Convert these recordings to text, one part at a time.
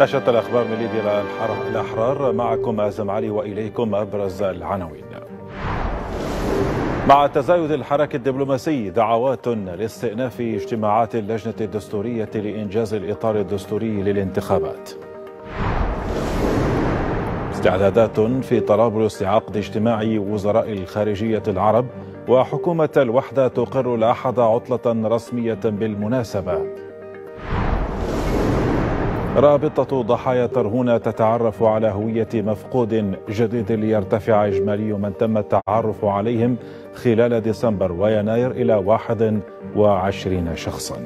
نشرة الأخبار من ليبيا الأحرار معكم أزم علي وإليكم أبرز العناوين مع تزايد الحراك الدبلوماسي دعوات لاستئناف اجتماعات اللجنة الدستورية لإنجاز الإطار الدستوري للانتخابات استعدادات في طرابلس لعقد اجتماع وزراء الخارجية العرب وحكومة الوحدة تقر الأحد عطلة رسمية بالمناسبة رابطة ضحايا ترهونة تتعرف على هوية مفقود جديد ليرتفع إجمالي من تم التعرف عليهم خلال ديسمبر ويناير إلى 21 شخصاً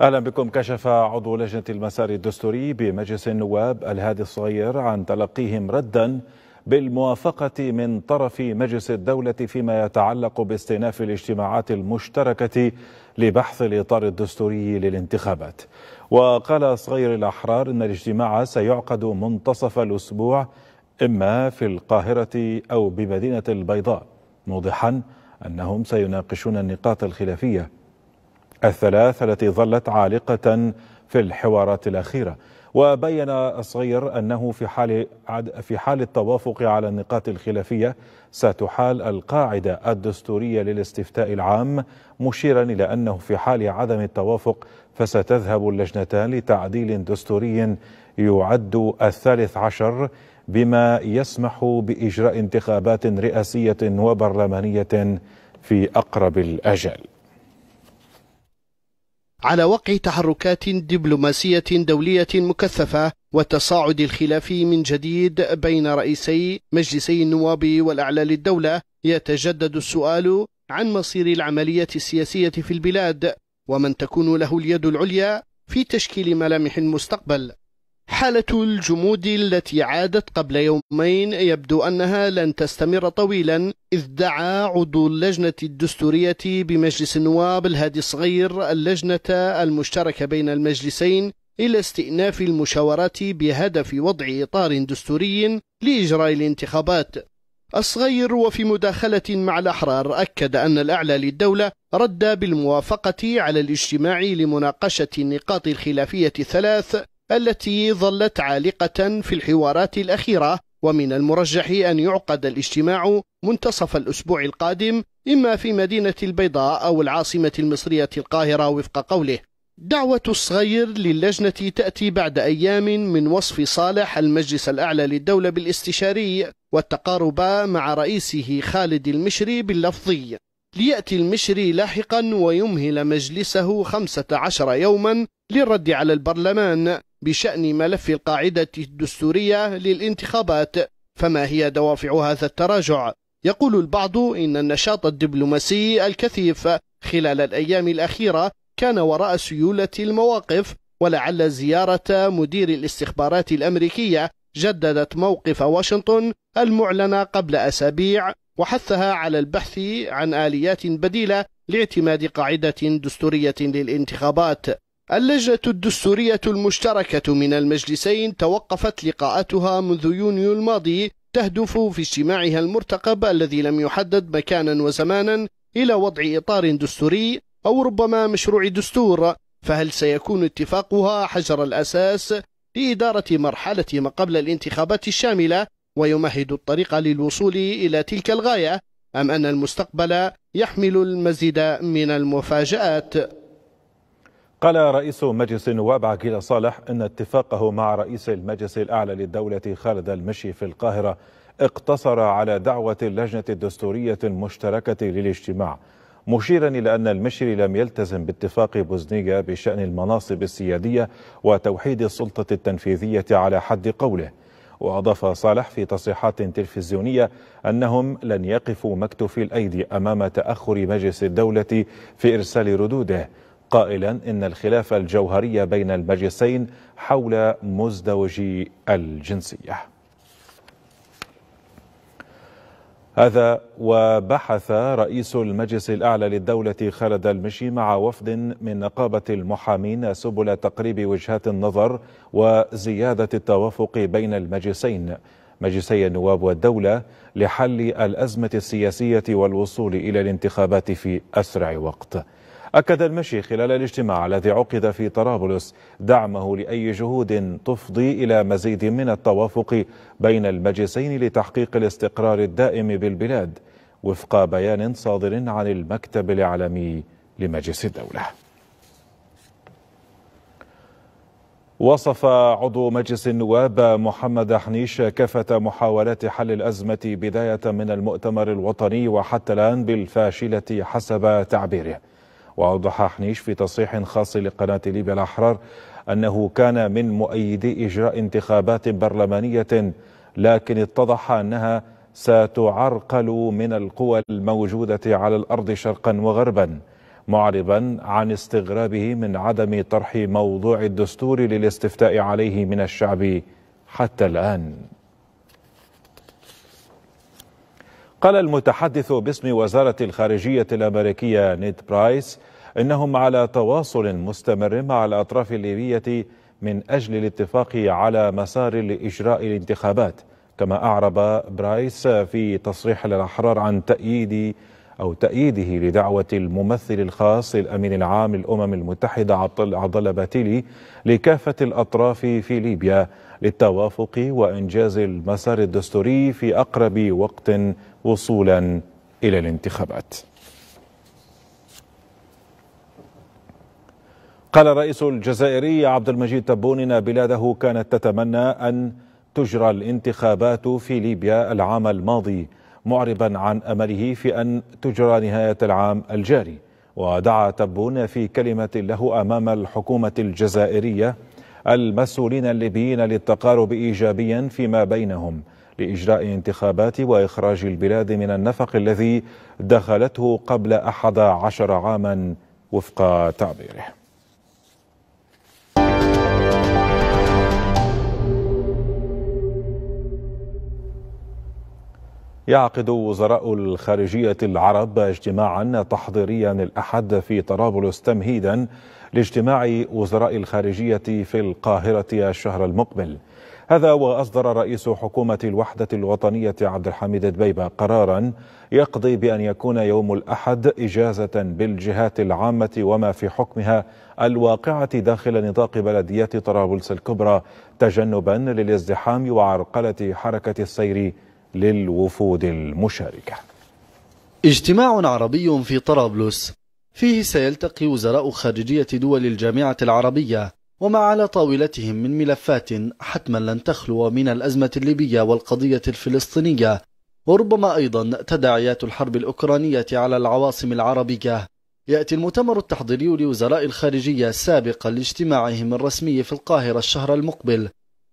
اهلا بكم كشف عضو لجنه المسار الدستوري بمجلس النواب الهادي الصغير عن تلقيهم ردا بالموافقه من طرف مجلس الدوله فيما يتعلق باستئناف الاجتماعات المشتركه لبحث الاطار الدستوري للانتخابات وقال صغير الاحرار ان الاجتماع سيعقد منتصف الاسبوع اما في القاهره او بمدينه البيضاء موضحا انهم سيناقشون النقاط الخلافيه الثلاث التي ظلت عالقة في الحوارات الأخيرة وبين الصغير أنه في حال, في حال التوافق على النقاط الخلافية ستحال القاعدة الدستورية للاستفتاء العام مشيرا إلى أنه في حال عدم التوافق فستذهب اللجنتان لتعديل دستوري يعد الثالث عشر بما يسمح بإجراء انتخابات رئاسية وبرلمانية في أقرب الأجل على وقع تحركات دبلوماسية دولية مكثفة والتصاعد الخلافي من جديد بين رئيسي مجلسي النواب والأعلى للدولة يتجدد السؤال عن مصير العملية السياسية في البلاد ومن تكون له اليد العليا في تشكيل ملامح المستقبل حالة الجمود التي عادت قبل يومين يبدو أنها لن تستمر طويلا إذ دعا عضو اللجنة الدستورية بمجلس النواب الهادي الصغير اللجنة المشتركة بين المجلسين إلى استئناف المشاورات بهدف وضع إطار دستوري لإجراء الانتخابات الصغير وفي مداخلة مع الأحرار أكد أن الأعلى للدولة رد بالموافقة على الاجتماع لمناقشة النقاط الخلافية الثلاث التي ظلت عالقة في الحوارات الأخيرة ومن المرجح أن يعقد الاجتماع منتصف الأسبوع القادم إما في مدينة البيضاء أو العاصمة المصرية القاهرة وفق قوله دعوة الصغير للجنة تأتي بعد أيام من وصف صالح المجلس الأعلى للدولة بالاستشاري والتقارب مع رئيسه خالد المشري باللفظي ليأتي المشري لاحقا ويمهل مجلسه 15 يوما للرد على البرلمان بشأن ملف القاعدة الدستورية للانتخابات فما هي دوافع هذا التراجع؟ يقول البعض إن النشاط الدبلوماسي الكثيف خلال الأيام الأخيرة كان وراء سيولة المواقف ولعل زيارة مدير الاستخبارات الأمريكية جددت موقف واشنطن المعلن قبل أسابيع وحثها على البحث عن آليات بديلة لاعتماد قاعدة دستورية للانتخابات اللجنة الدستورية المشتركة من المجلسين توقفت لقاءاتها منذ يونيو الماضي تهدف في اجتماعها المرتقب الذي لم يحدد مكانا وزمانا إلى وضع إطار دستوري أو ربما مشروع دستور فهل سيكون اتفاقها حجر الأساس لإدارة مرحلة ما قبل الانتخابات الشاملة ويمهد الطريق للوصول إلى تلك الغاية أم أن المستقبل يحمل المزيد من المفاجآت؟ قال رئيس مجلس النواب عقيل صالح أن اتفاقه مع رئيس المجلس الأعلى للدولة خالد المشي في القاهرة اقتصر على دعوة اللجنة الدستورية المشتركة للاجتماع مشيرا إلى أن المشري لم يلتزم باتفاق بوزنية بشأن المناصب السيادية وتوحيد السلطة التنفيذية على حد قوله وأضاف صالح في تصريحات تلفزيونية أنهم لن يقفوا مكتوفي الأيدي أمام تأخر مجلس الدولة في إرسال ردوده قائلا إن الخلاف الجوهري بين المجلسين حول مزدوجي الجنسية هذا وبحث رئيس المجلس الأعلى للدولة خالد المشي مع وفد من نقابة المحامين سبل تقريب وجهات النظر وزيادة التوافق بين المجلسين مجلسي النواب والدولة لحل الأزمة السياسية والوصول إلى الانتخابات في أسرع وقت أكد المشي خلال الاجتماع الذي عقد في طرابلس دعمه لأي جهود تفضي إلى مزيد من التوافق بين المجلسين لتحقيق الاستقرار الدائم بالبلاد وفق بيان صادر عن المكتب الإعلامي لمجلس الدولة وصف عضو مجلس النواب محمد حنيش كافة محاولات حل الأزمة بداية من المؤتمر الوطني وحتى الآن بالفاشلة حسب تعبيره وأوضح حنيش في تصريح خاص لقناة ليبيا الأحرار أنه كان من مؤيدي إجراء انتخابات برلمانية لكن اتضح أنها ستعرقل من القوى الموجودة على الأرض شرقا وغربا معربا عن استغرابه من عدم طرح موضوع الدستور للاستفتاء عليه من الشعب حتى الآن قال المتحدث باسم وزارة الخارجية الأمريكية نيد برايس إنهم على تواصل مستمر مع الأطراف الليبية من أجل الاتفاق على مسار لإجراء الانتخابات كما أعرب برايس في تصريح للأحرار عن تأييد أو تأييده لدعوة الممثل الخاص للأمين العام للأمم المتحدة عبد الله باتيلي لكافة الأطراف في ليبيا للتوافق وإنجاز المسار الدستوري في أقرب وقت وصولا إلى الانتخابات قال الرئيس الجزائري عبد المجيد تبون ان بلاده كانت تتمنى ان تجرى الانتخابات في ليبيا العام الماضي معربا عن امله في ان تجرى نهايه العام الجاري ودعا تبون في كلمه له امام الحكومه الجزائريه المسؤولين الليبيين للتقارب إيجابيا فيما بينهم لإجراء انتخابات وإخراج البلاد من النفق الذي دخلته قبل أحد عشر عاما وفق تعبيره يعقد وزراء الخارجية العرب اجتماعا تحضيريا الأحد في طرابلس تمهيدا لاجتماع وزراء الخارجية في القاهرة الشهر المقبل هذا وأصدر رئيس حكومة الوحدة الوطنية عبد الحميد دبيبة قرارا يقضي بأن يكون يوم الأحد إجازة بالجهات العامة وما في حكمها الواقعة داخل نطاق بلديات طرابلس الكبرى تجنبا للازدحام وعرقلة حركة السير للوفود المشاركة اجتماع عربي في طرابلس فيه سيلتقي وزراء خارجية دول الجامعة العربية وما على طاولتهم من ملفات حتما لن تخلو من الأزمة الليبية والقضية الفلسطينية وربما أيضا تداعيات الحرب الأوكرانية على العواصم العربية يأتي المؤتمر التحضيري لوزراء الخارجية سابقا لاجتماعهم الرسمي في القاهرة الشهر المقبل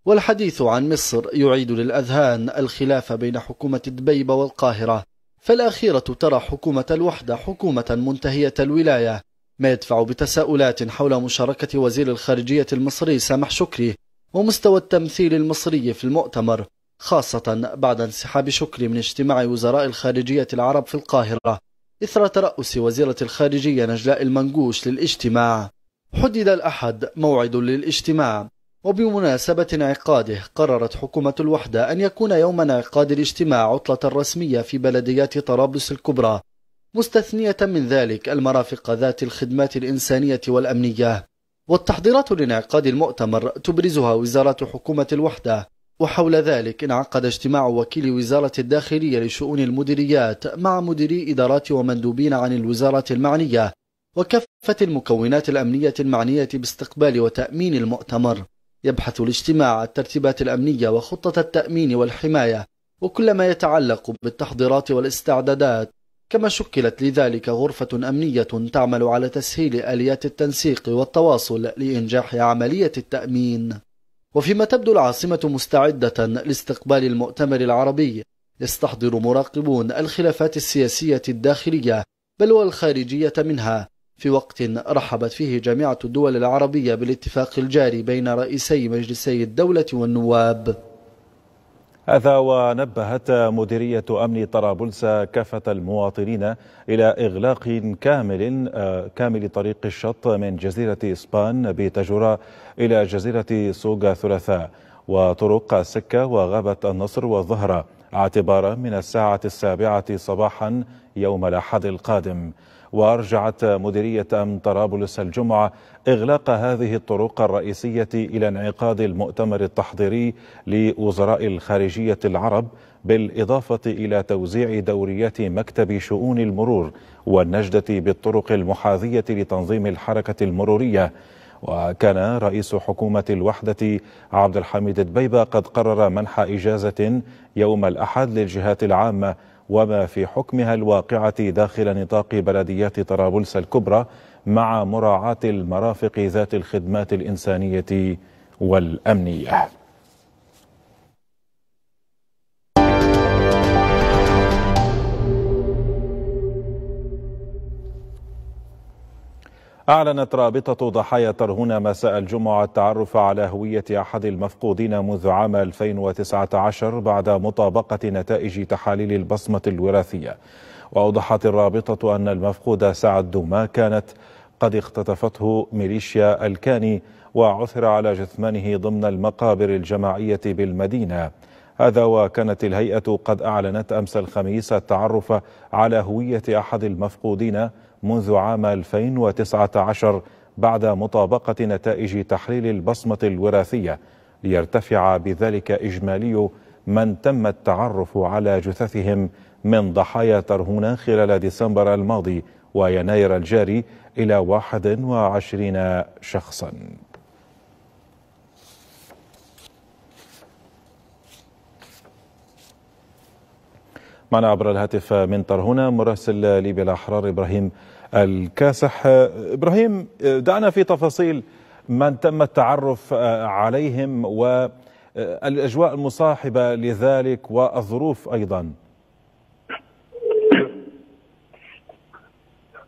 والحديث عن مصر يعيد للأذهان الخلاف بين حكومة دبيبة والقاهرة فالأخيرة ترى حكومة الوحدة حكومة منتهية الولاية ما يدفع بتساؤلات حول مشاركة وزير الخارجية المصري سامح شكري ومستوى التمثيل المصري في المؤتمر خاصة بعد انسحاب شكري من اجتماع وزراء الخارجية العرب في القاهرة إثر ترأس وزيرة الخارجية نجلاء المنقوش للاجتماع حدد الأحد موعد للاجتماع وبمناسبة انعقاده قررت حكومة الوحدة أن يكون يوم انعقاد الاجتماع عطلة رسمية في بلديات طرابلس الكبرى مستثنية من ذلك المرافق ذات الخدمات الإنسانية والأمنية والتحضيرات لانعقاد المؤتمر تبرزها وزارة حكومة الوحدة وحول ذلك انعقد اجتماع وكيل وزارة الداخلية لشؤون المديريات مع مديري إدارات ومندوبين عن الوزارة المعنية وكافة المكونات الأمنية المعنية باستقبال وتأمين المؤتمر يبحث الاجتماع الترتيبات الأمنية وخطة التأمين والحماية وكل ما يتعلق بالتحضيرات والاستعدادات كما شكلت لذلك غرفة أمنية تعمل على تسهيل آليات التنسيق والتواصل لإنجاح عملية التأمين وفيما تبدو العاصمة مستعدة لاستقبال المؤتمر العربي يستحضر مراقبون الخلافات السياسية الداخلية بل والخارجية منها في وقت رحبت فيه جامعة الدول العربية بالاتفاق الجاري بين رئيسي مجلسي الدولة والنواب هذا ونبهت مديرية أمن طرابلس كافة المواطنين إلى إغلاق كامل كامل طريق الشط من جزيرة إسبان بتجرة إلى جزيرة سوغا ثلاثاء وطرق السكة وغابة النصر والظهرة اعتبارا من الساعة السابعة صباحا يوم الأحد القادم وأرجعت مديرية أمن طرابلس الجمعة إغلاق هذه الطرق الرئيسية إلى انعقاد المؤتمر التحضيري لوزراء الخارجية العرب بالإضافة إلى توزيع دوريات مكتب شؤون المرور والنجدة بالطرق المحاذية لتنظيم الحركة المرورية وكان رئيس حكومة الوحدة عبد الحميد دبيبة قد قرر منح إجازة يوم الأحد للجهات العامة وما في حكمها الواقعة داخل نطاق بلديات طرابلس الكبرى مع مراعاة المرافق ذات الخدمات الإنسانية والأمنية أعلنت رابطة ضحايا ترهون مساء الجمعة التعرف على هوية أحد المفقودين منذ عام 2019 بعد مطابقة نتائج تحاليل البصمة الوراثية وأوضحت الرابطة أن المفقود سعد دوما كانت قد اختطفته ميليشيا الكاني وعثر على جثمانه ضمن المقابر الجماعية بالمدينة هذا وكانت الهيئة قد أعلنت أمس الخميس التعرف على هوية أحد المفقودين منذ عام 2019 بعد مطابقة نتائج تحليل البصمة الوراثية ليرتفع بذلك إجمالي من تم التعرف على جثثهم من ضحايا ترهونة خلال ديسمبر الماضي ويناير الجاري إلى 21 شخصاً معنا عبر الهاتف من طرهونة مراسل ليبيا الأحرار إبراهيم الكاسح إبراهيم دعنا في تفاصيل من تم التعرف آه، عليهم والأجواء آه، المصاحبة لذلك والظروف أيضا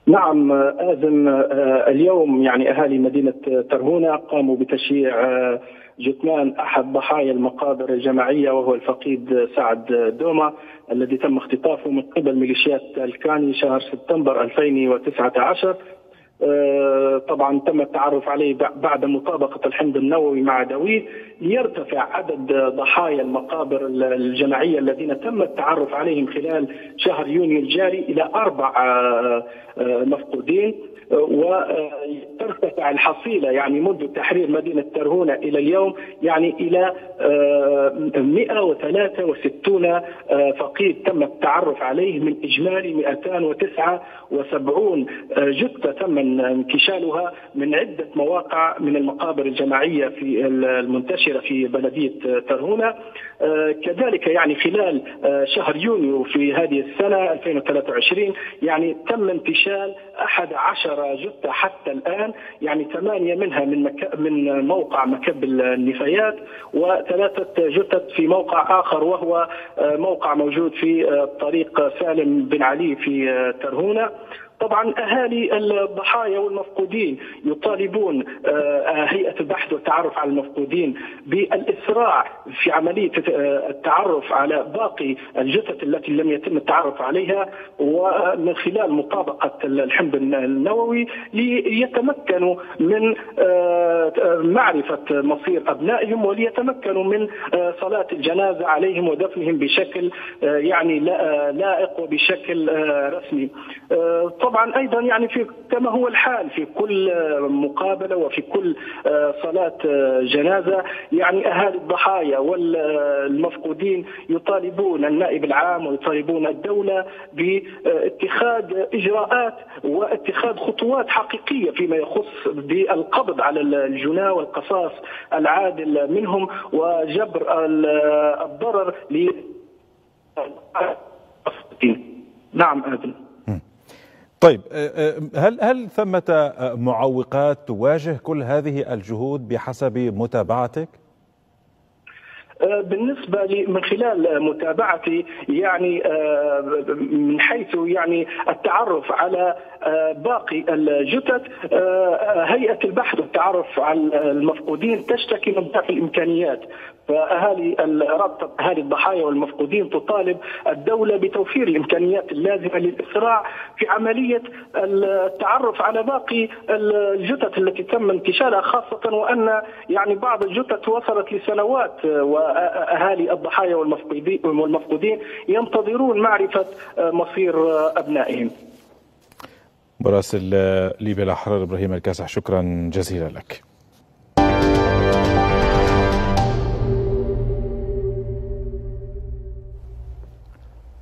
نعم آذن آه، اليوم يعني أهالي مدينة ترهونة قاموا بتشييع جثمان احد ضحايا المقابر الجماعيه وهو الفقيد سعد دوما الذي تم اختطافه من قبل ميليشيات الكاني شهر سبتمبر 2019 آه، طبعا تم التعرف عليه بعد مطابقة الحمض النووي مع دويه ليرتفع عدد ضحايا المقابر الجماعية الذين تم التعرف عليهم خلال شهر يونيو الجاري إلى أربع آه، آه، مفقودين وترتفع الحصيلة يعني منذ تحرير مدينة ترهونة إلى اليوم يعني إلى 163 آه، آه، فقيد تم التعرف عليه من إجمالي 279 آه، جثة تم انكشالها من عدة مواقع من المقابر الجماعية في المنتشرة في بلدية ترهونة كذلك يعني خلال شهر يونيو في هذه السنة 2023 يعني تم انتشال أحد عشر عشر جثة حتى الآن يعني ثمانية منها من مك... من موقع مكب النفايات وثلاثة جثث في موقع آخر وهو آه، موقع موجود في آه، طريق سالم بن علي في آه، ترهونة طبعا اهالي الضحايا والمفقودين يطالبون آه، آه، هيئه البحث والتعرف على المفقودين بالاسراع في عمليه آه، التعرف على باقي الجثث التي لم يتم التعرف عليها ومن خلال مطابقه الحمض النووي ليتمكنوا من معرفه مصير ابنائهم وليتمكنوا من صلاه الجنازه عليهم ودفنهم بشكل يعني لائق وبشكل رسمي. طبعا ايضا يعني في كما هو الحال في كل مقابله وفي كل آه، صلاه آه، جنازه يعني اهالي الضحايا والمفقودين يطالبون النائب العام ويطالبون الدوله باتخاذ اجراءات واتخاذ خطوات حقيقيه فيما يخص بالقبض على الجناه والقصاص العادل منهم وجبر الضرر ل نعم آدم آه، طيب آه، آه، هل هل ثمة آه، معوقات تواجه كل هذه الجهود بحسب متابعتك؟ آه، بالنسبه من خلال متابعتي يعني آه، من حيث يعني التعرف على آه، باقي الجثث هيئه البحث والتعرف على المفقودين تشتكي من ضعف الامكانيات فاهالي رابطه اهالي الضحايا والمفقودين تطالب الدوله بتوفير الامكانيات اللازمه للاسراع في عمليه التعرف على باقي الجثث التي تم انتشالها خاصه وان يعني بعض الجثث وصلت لسنوات و واهالي الضحايا والمفقودين ينتظرون معرفه آه، مصير آه، ابنائهم. مراسل ليبيا الاحرار ابراهيم الكاسح شكرا جزيلا لك.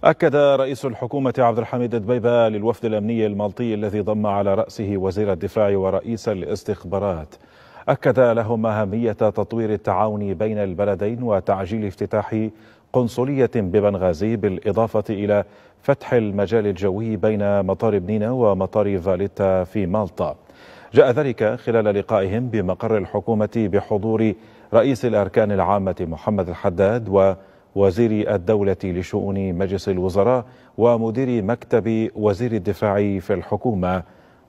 أكد رئيس الحكومة عبد الحميد دبيبة للوفد الأمني المالطي الذي ضم على رأسه وزير الدفاع ورئيس الاستخبارات أكد لهم أهمية تطوير التعاون بين البلدين وتعجيل افتتاح قنصلية ببنغازي بالإضافة إلى فتح المجال الجوي بين مطار بنينة ومطار فاليتا في مالطا جاء ذلك خلال لقائهم بمقر الحكومة بحضور رئيس الأركان العامة محمد الحداد ووزير الدولة لشؤون مجلس الوزراء ومدير مكتب وزير الدفاع في الحكومة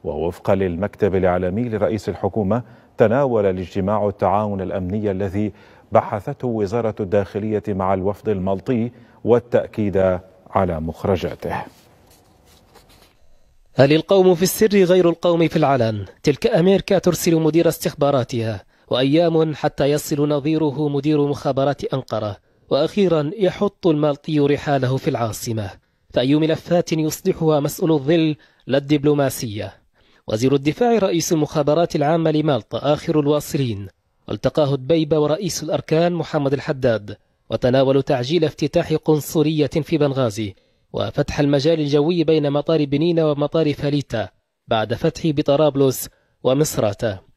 ووفقا للمكتب الإعلامي لرئيس الحكومة تناول الاجتماع التعاون الأمني الذي بحثته وزارة الداخلية مع الوفد المالطي والتأكيد على مخرجاته هل القوم في السر غير القوم في العلن تلك أمريكا ترسل مدير استخباراتها وأيام حتى يصل نظيره مدير مخابرات أنقرة وأخيرا يحط المالطي رحاله في العاصمة فأي ملفات يصلحها مسؤول الظل لا الدبلوماسية وزير الدفاع رئيس المخابرات العامة لمالطا آخر الواصلين التقاه دبيبة ورئيس الأركان محمد الحداد وتناولوا تعجيل افتتاح قنصلية في بنغازي وفتح المجال الجوي بين مطار بنين ومطار فاليتا بعد فتح بطرابلس ومصراتة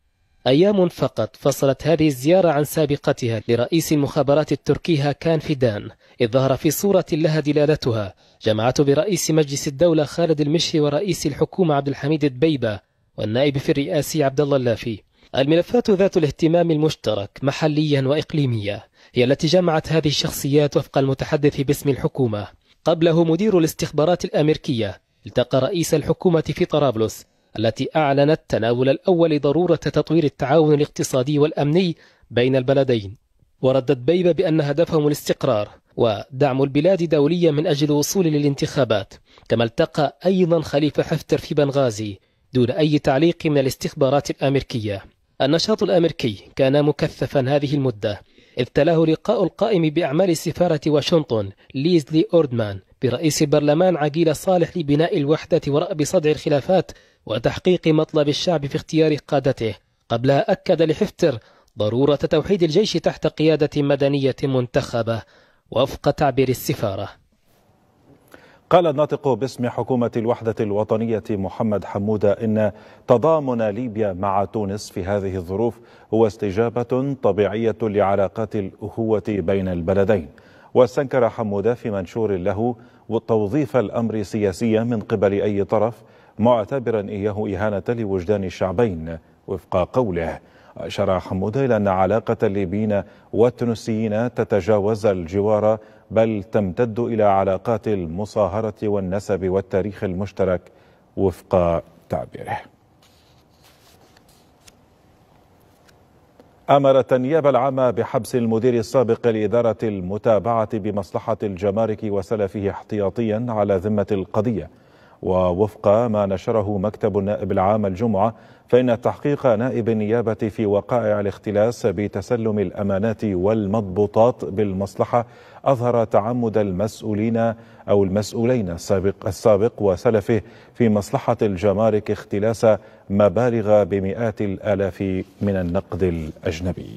أيام فقط فصلت هذه الزيارة عن سابقتها لرئيس المخابرات التركي هاكان فيدان إذ ظهر في صورة لها دلالتها جمعت برئيس مجلس الدولة خالد المشي ورئيس الحكومة عبد الحميد الدبيبة والنائب في الرئاسي عبد الله اللافي الملفات ذات الاهتمام المشترك محليا وإقليميا هي التي جمعت هذه الشخصيات وفق المتحدث باسم الحكومة قبله مدير الاستخبارات الأمريكية التقى رئيس الحكومة في طرابلس التي أعلنت تناول الأول ضرورة تطوير التعاون الاقتصادي والأمني بين البلدين وردت بيبة بأن هدفهم الاستقرار ودعم البلاد دوليا من أجل الوصول للانتخابات كما التقى أيضا خليفة حفتر في بنغازي دون أي تعليق من الاستخبارات الأمريكية النشاط الأمريكي كان مكثفا هذه المدة إذ تلاه لقاء القائم بأعمال سفارة واشنطن ليزلي أوردمان برئيس البرلمان عقيل صالح لبناء الوحدة ورأب صدع الخلافات وتحقيق مطلب الشعب في اختيار قادته قبل أكد لحفتر ضرورة توحيد الجيش تحت قيادة مدنية منتخبة وفق تعبير السفارة قال الناطق باسم حكومة الوحدة الوطنية محمد حمودة إن تضامن ليبيا مع تونس في هذه الظروف هو استجابة طبيعية لعلاقات الأخوة بين البلدين واستنكر حمودة في منشور له توظيف الأمر سياسيا من قبل أي طرف معتبرا إياه إهانة لوجدان الشعبين وفق قوله أشار حمودة إلى أن علاقة الليبيين والتونسيين تتجاوز الجوار بل تمتد إلى علاقات المصاهرة والنسب والتاريخ المشترك وفق تعبيره امرت النيابه العامه بحبس المدير السابق لإدارة المتابعة بمصلحة الجمارك وسلفه احتياطيا على ذمة القضية ووفق ما نشره مكتب النائب العام الجمعة فإن تحقيق نائب النيابة في وقائع الاختلاس بتسلم الأمانات والمضبوطات بالمصلحة أظهر تعمد المسؤولين أو المسؤولين السابق, السابق وسلفه في مصلحة الجمارك اختلاس مبالغ بمئات الآلاف من النقد الأجنبي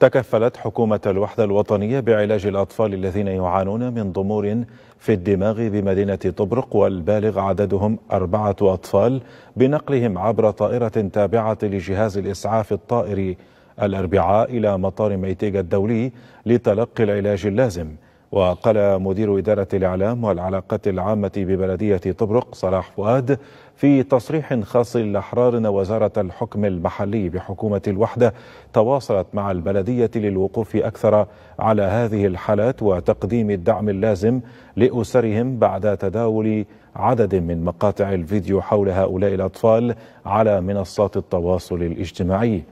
تكفلت حكومة الوحدة الوطنية بعلاج الأطفال الذين يعانون من ضمور في الدماغ بمدينة طبرق والبالغ عددهم أربعة أطفال بنقلهم عبر طائرة تابعة لجهاز الإسعاف الطائري الأربعاء إلى مطار ميتيغا الدولي لتلقي العلاج اللازم وقال مدير إدارة الإعلام والعلاقات العامة ببلدية طبرق صلاح فؤاد في تصريح خاص أن وزارة الحكم المحلي بحكومة الوحدة تواصلت مع البلدية للوقوف أكثر على هذه الحالات وتقديم الدعم اللازم لأسرهم بعد تداول عدد من مقاطع الفيديو حول هؤلاء الأطفال على منصات التواصل الاجتماعي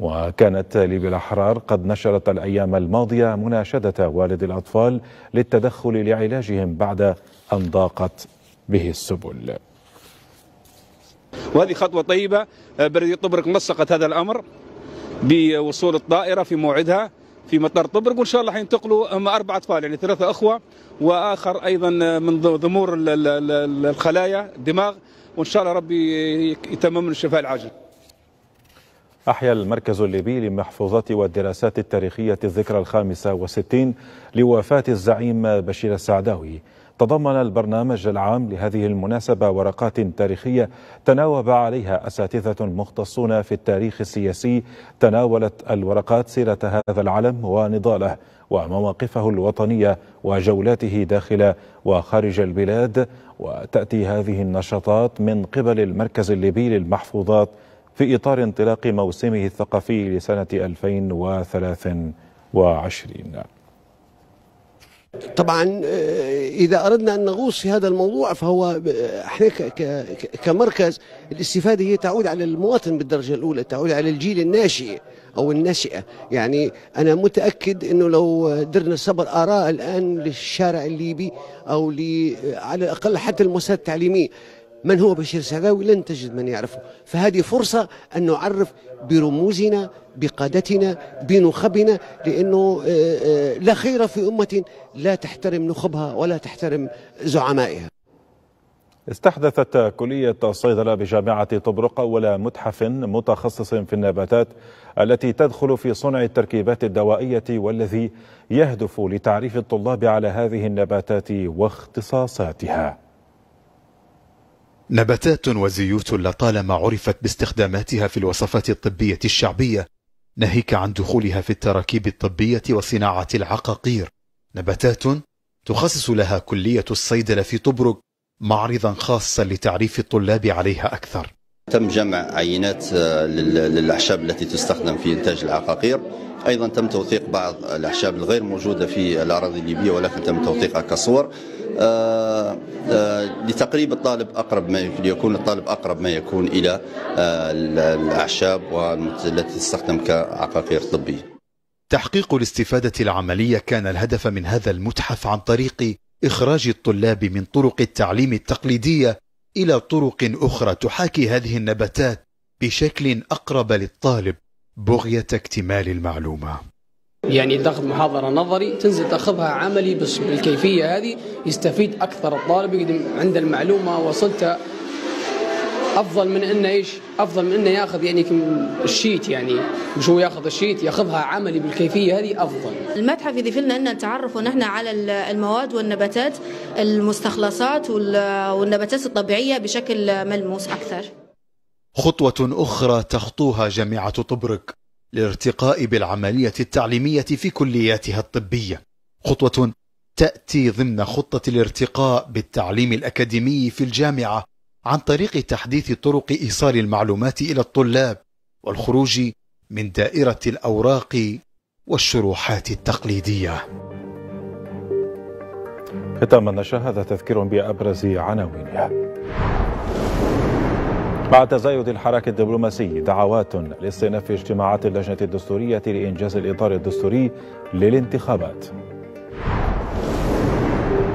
وكانت ليبيا الأحرار قد نشرت الأيام الماضية مناشدة والد الأطفال للتدخل لعلاجهم بعد أن ضاقت به السبل وهذه خطوة طيبة بلدية آه، طبرق نسقت هذا الأمر بوصول الطائرة في موعدها في مطار طبرق وان شاء الله حينتقلوا هم اربع اطفال يعني ثلاثه اخوه واخر ايضا آه، من ضمور الخلايا الدماغ وان شاء الله ربي يتمم الشفاء العاجل. أحيا المركز الليبي للمحفوظات والدراسات التاريخية الذكرى الخامسة وستين لوفاة الزعيم بشير السعداوي تضمن البرنامج العام لهذه المناسبة ورقات تاريخية تناوب عليها أساتذة مختصون في التاريخ السياسي تناولت الورقات سيرة هذا العلم ونضاله ومواقفه الوطنية وجولاته داخل وخارج البلاد وتأتي هذه النشاطات من قبل المركز الليبي للمحفوظات في إطار انطلاق موسمه الثقافي لسنة 2023 طبعا آه، اذا اردنا ان نغوص في هذا الموضوع فهو آه، احنا كمركز الاستفاده هي تعود على المواطن بالدرجه الاولى تعود على الجيل الناشئ او الناشئه يعني انا متاكد انه لو درنا صبر اراء الان للشارع الليبي او على الاقل حتى المؤسسات التعليميه من هو بشير السعداوي لن تجد من يعرفه فهذه فرصة أن نعرف برموزنا بقادتنا بنخبنا لأنه آه، آه، لا خير في أمة لا تحترم نخبها ولا تحترم زعمائها استحدثت كلية الصيدلة بجامعة طبرق أول متحف متخصص في النباتات التي تدخل في صنع التركيبات الدوائية والذي يهدف لتعريف الطلاب على هذه النباتات واختصاصاتها نباتات وزيوت لطالما عرفت باستخداماتها في الوصفات الطبية الشعبية ناهيك عن دخولها في التراكيب الطبية وصناعة العقاقير نباتات تخصص لها كلية الصيدلة في طبرق معرضا خاصا لتعريف الطلاب عليها أكثر تم جمع عينات آه، للأعشاب التي تستخدم في إنتاج العقاقير أيضا تم توثيق بعض الأعشاب الغير موجودة في الأراضي الليبية ولكن تم توثيقها كصور آه، آه، لتقريب الطالب أقرب ما ليكون الطالب أقرب ما يكون إلى آه، الأعشاب التي تستخدم كعقاقير طبية تحقيق الاستفادة العملية كان الهدف من هذا المتحف عن طريق إخراج الطلاب من طرق التعليم التقليدية إلى طرق أخرى تحاكي هذه النباتات بشكل أقرب للطالب بغية اكتمال المعلومة يعني تاخذ محاضره نظري تنزل تاخذها عملي بس بالكيفيه هذه يستفيد اكثر الطالب يقدم عند المعلومه وصلتها افضل من انه ايش؟ افضل من انه ياخذ يعني الشيت يعني مش هو ياخذ الشيت ياخذها عملي بالكيفيه هذه افضل. المتحف يضيف لنا ان نتعرف نحن على المواد والنباتات المستخلصات والنباتات الطبيعيه بشكل ملموس اكثر. خطوه اخرى تخطوها جامعه طبرق للارتقاء بالعملية التعليمية في كلياتها الطبية خطوة تأتي ضمن خطة الارتقاء بالتعليم الأكاديمي في الجامعة عن طريق تحديث طرق إيصال المعلومات إلى الطلاب والخروج من دائرة الأوراق والشروحات التقليدية ختاما نشا تذكير بأبرز عناوينها مع تزايد الحراك الدبلوماسي دعوات لاستئناف اجتماعات اللجنة الدستورية لإنجاز الإطار الدستوري للانتخابات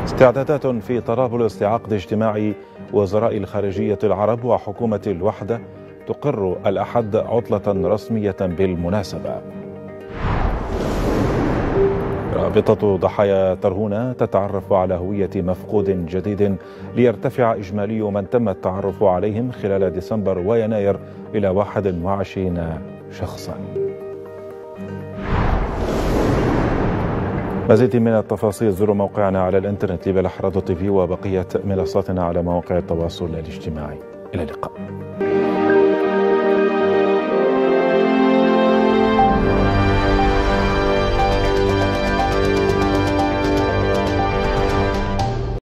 استعدادات في طرابلس لعقد اجتماع وزراء الخارجية العرب وحكومة الوحدة تقر الأحد عطلة رسمية بالمناسبة رابطة ضحايا ترهونة تتعرف على هوية مفقود جديد ليرتفع إجمالي من تم التعرف عليهم خلال ديسمبر ويناير إلى 21 شخصا مزيد من التفاصيل زوروا موقعنا على الانترنت لبلح راديو تي في وبقية منصاتنا على مواقع التواصل الاجتماعي إلى اللقاء